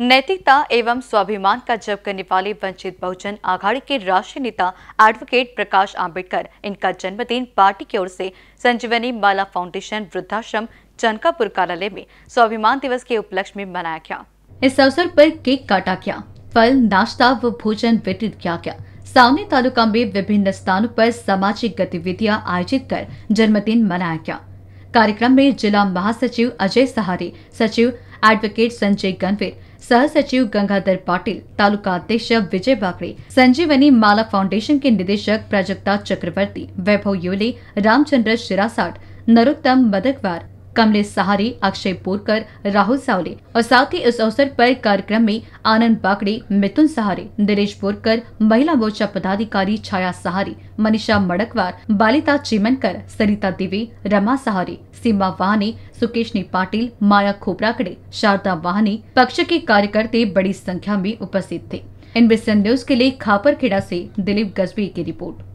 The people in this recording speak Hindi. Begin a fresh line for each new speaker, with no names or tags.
नैतिकता एवं स्वाभिमान का जप करने वाले वंचित बहुजन आघाड़ी के राष्ट्रीय नेता एडवोकेट प्रकाश आंबेडकर इनका जन्मदिन पार्टी की ओर से संजीवनी माला फाउंडेशन वृद्धाश्रम जनकापुर कार्यालय में स्वाभिमान दिवस के उपलक्ष्य में मनाया गया इस अवसर पर केक काटा गया फल नाश्ता व भोजन वितरित किया गया सावनी तालुका में विभिन्न स्थानों पर सामाजिक गतिविधियां आयोजित कर जन्मदिन मनाया गया कार्यक्रम में जिला महासचिव अजय सहारे सचिव एडवोकेट संजय गणवीर सह सचिव गंगाधर पाटिल तालुका अध्यक्ष विजय बाकड़े संजीवनी माला फाउंडेशन के निदेशक प्राजक्ता चक्रवर्ती वैभव योले रामचंद्र शिरासाट नरोत्तम मदकवार कमलेश सहारे अक्षय पोरकर राहुल सावले और साथ ही इस अवसर पर कार्यक्रम में आनंद बाकड़े मिथुन सहारे दिनेश पोरकर महिला मोर्चा पदाधिकारी छाया सहारे मनीषा मड़कवार बालिता चिमनकर सरिता देवी रमा सहारे सीमा वाहनी सुकेशनी पाटिल माया खोपराकड़े शारदा वाहनी पक्ष के कार्यकर्ते बड़ी संख्या में उपस्थित थे इन न्यूज के लिए खापरखेड़ा से दिलीप गजबी की रिपोर्ट